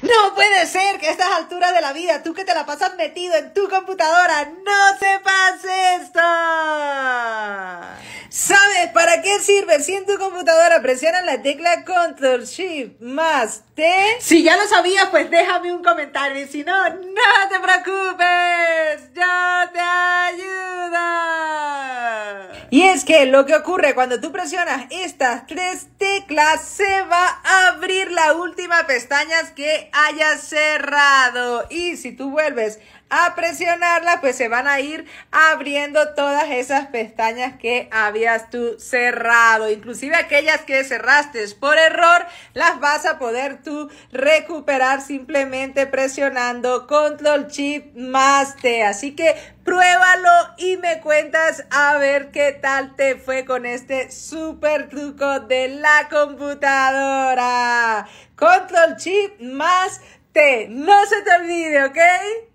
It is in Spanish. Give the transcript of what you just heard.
No puede ser que a estas alturas de la vida, tú que te la pasas metido en tu computadora, no sepas esto. ¿Sabes para qué sirve? Si en tu computadora presionas la tecla Control Shift más T. Si ya lo sabías, pues déjame un comentario. Y si no, no te preocupes. Yo te ayudo. Y es que lo que ocurre cuando tú presionas estas tres teclas se va la última pestaña que hayas cerrado. Y si tú vuelves a presionarla, pues se van a ir abriendo todas esas pestañas que habías tú cerrado. Inclusive aquellas que cerraste por error, las vas a poder tú recuperar simplemente presionando control chip más T. Así que pruébalo y me cuentas a ver qué tal te fue con este super truco de la computadora. Control Chip más T. No se te olvide, ¿ok?